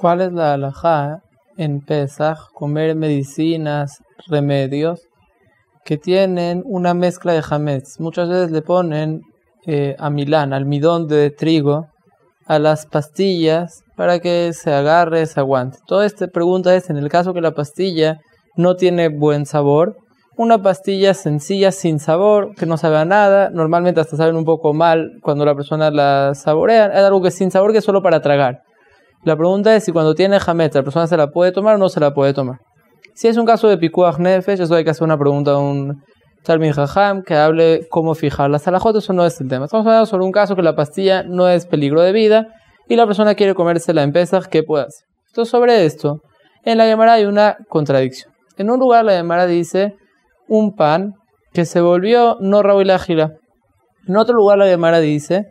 ¿Cuál es la halajá en Pesaj comer medicinas, remedios que tienen una mezcla de jamez? Muchas veces le ponen eh, a amilán, almidón de trigo, a las pastillas para que se agarre, se aguante. Toda esta pregunta es, en el caso que la pastilla no tiene buen sabor, una pastilla sencilla, sin sabor, que no sabe a nada, normalmente hasta saben un poco mal cuando la persona la saborea, es algo que es sin sabor que es solo para tragar. La pregunta es si cuando tiene jameta la persona se la puede tomar o no se la puede tomar. Si es un caso de piku Nefesh, eso hay que hacer una pregunta a un Charmin que hable cómo fijar las alajotas eso no es el tema. Estamos hablando sobre un caso que la pastilla no es peligro de vida y la persona quiere comérsela en pesas, ¿qué puede hacer? Entonces, sobre esto, en la llamada hay una contradicción. En un lugar la llamada dice un pan que se volvió no Raúl En otro lugar la llamada dice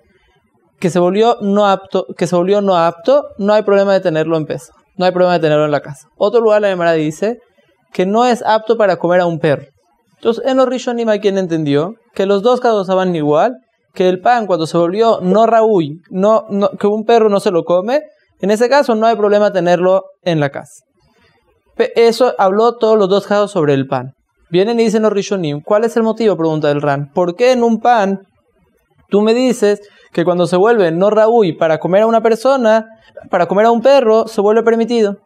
que se volvió no apto, que se volvió no apto, no hay problema de tenerlo en peso, no hay problema de tenerlo en la casa. Otro lugar la hermana dice que no es apto para comer a un perro. Entonces, en los Rishonim hay quien entendió que los dos casos estaban igual, que el pan cuando se volvió no raúl, no, que un perro no se lo come, en ese caso no hay problema tenerlo en la casa. Eso habló todos los dos casos sobre el pan. Vienen y dicen los Rishonim, ¿cuál es el motivo? Pregunta el Ran. ¿Por qué en un pan tú me dices que cuando se vuelve no raúl para comer a una persona, para comer a un perro, se vuelve permitido.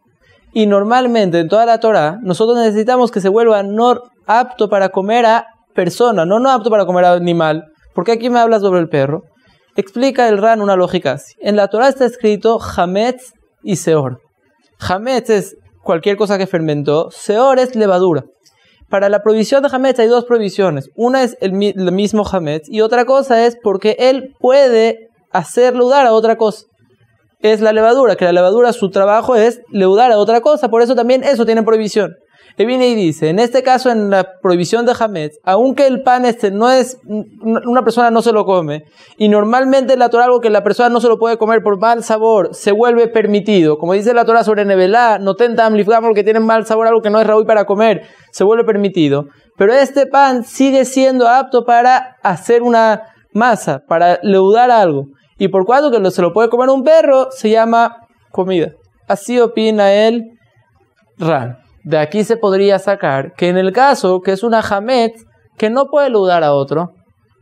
Y normalmente en toda la Torah, nosotros necesitamos que se vuelva no apto para comer a persona, no no apto para comer a animal. porque aquí me hablas sobre el perro? Explica el Ran una lógica así. En la Torah está escrito Hametz y Seor. Hametz es cualquier cosa que fermentó, Seor es levadura. Para la prohibición de Hametz hay dos prohibiciones. Una es el, mismo Hametz y otra cosa es porque él puede hacer leudar a otra cosa. Es la levadura, que la levadura su trabajo es leudar a otra cosa, por eso también eso tiene prohibición. Y viene y dice, en este caso, en la prohibición de Hametz, aunque el pan este no es, una persona no se lo come, y normalmente la Torah algo que la persona no se lo puede comer por mal sabor, se vuelve permitido. Como dice la Torah sobre Nebelá, no tentam lifgam, que tienen mal sabor, algo que no es Raúl para comer, se vuelve permitido. Pero este pan sigue siendo apto para hacer una masa, para leudar algo. Y por cuanto que se lo puede comer un perro, se llama comida. Así opina el Ran. De aquí se podría sacar que en el caso que es una jamet que no puede eludar a otro,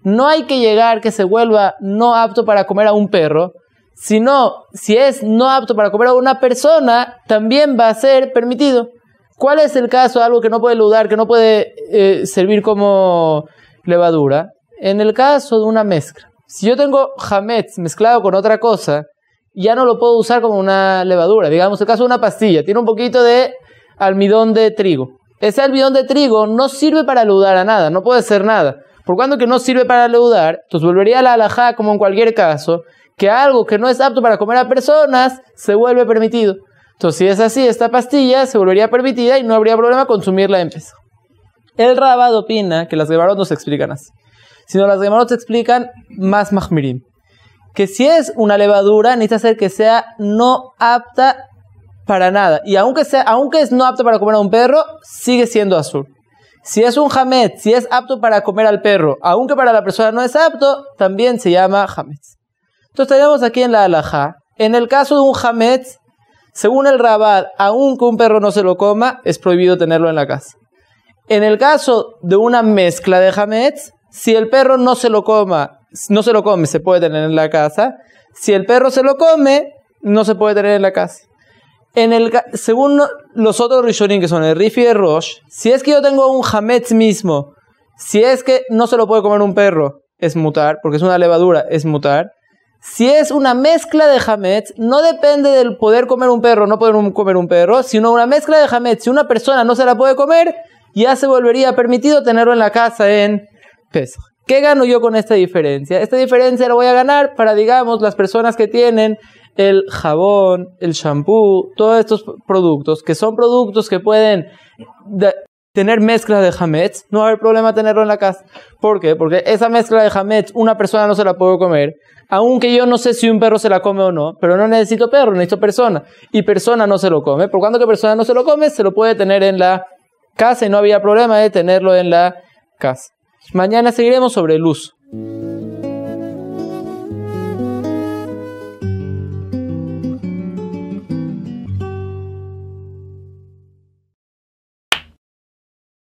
no hay que llegar que se vuelva no apto para comer a un perro, sino si es no apto para comer a una persona, también va a ser permitido. ¿Cuál es el caso? de Algo que no puede eludar, que no puede eh, servir como levadura. En el caso de una mezcla. Si yo tengo jamet mezclado con otra cosa, ya no lo puedo usar como una levadura. Digamos, el caso de una pastilla. Tiene un poquito de almidón de trigo. Ese almidón de trigo no sirve para leudar a nada, no puede ser nada. Por cuando que no sirve para leudar, entonces volvería a la alajá como en cualquier caso, que algo que no es apto para comer a personas se vuelve permitido. Entonces, si es así, esta pastilla se volvería permitida y no habría problema consumirla en peso. El Rabad opina que las Gemarot no se explican así, sino las Gemarot se explican más mahmirim. Que si es una levadura, necesita ser que sea no apta para nada. Y aunque, sea, aunque es no apto para comer a un perro, sigue siendo azul. Si es un hametz, si es apto para comer al perro, aunque para la persona no es apto, también se llama hametz. Entonces tenemos aquí en la alhaja, en el caso de un jamed según el rabat, aunque un perro no se lo coma, es prohibido tenerlo en la casa. En el caso de una mezcla de hametz, si el perro no se lo coma, no se lo come, se puede tener en la casa. Si el perro se lo come, no se puede tener en la casa el, según los otros Rishonim, que son el Riff y el Roche, si es que yo tengo un jametz mismo, si es que no se lo puede comer un perro, es mutar, porque es una levadura, es mutar. Si es una mezcla de jametz, no depende del poder comer un perro, no poder comer un perro, sino una mezcla de jametz. Si una persona no se la puede comer, ya se volvería permitido tenerlo en la casa en peso. ¿Qué gano yo con esta diferencia? Esta diferencia la voy a ganar para, digamos, las personas que tienen el jabón, el shampoo, todos estos productos, que son productos que pueden tener mezcla de jamets, no va a haber problema tenerlo en la casa. ¿Por qué? Porque esa mezcla de jamets una persona no se la puede comer, aunque yo no sé si un perro se la come o no, pero no necesito perro, necesito persona. Y persona no se lo come. Por cuando que persona no se lo come, se lo puede tener en la casa y no había problema de tenerlo en la casa. Mañana seguiremos sobre luz.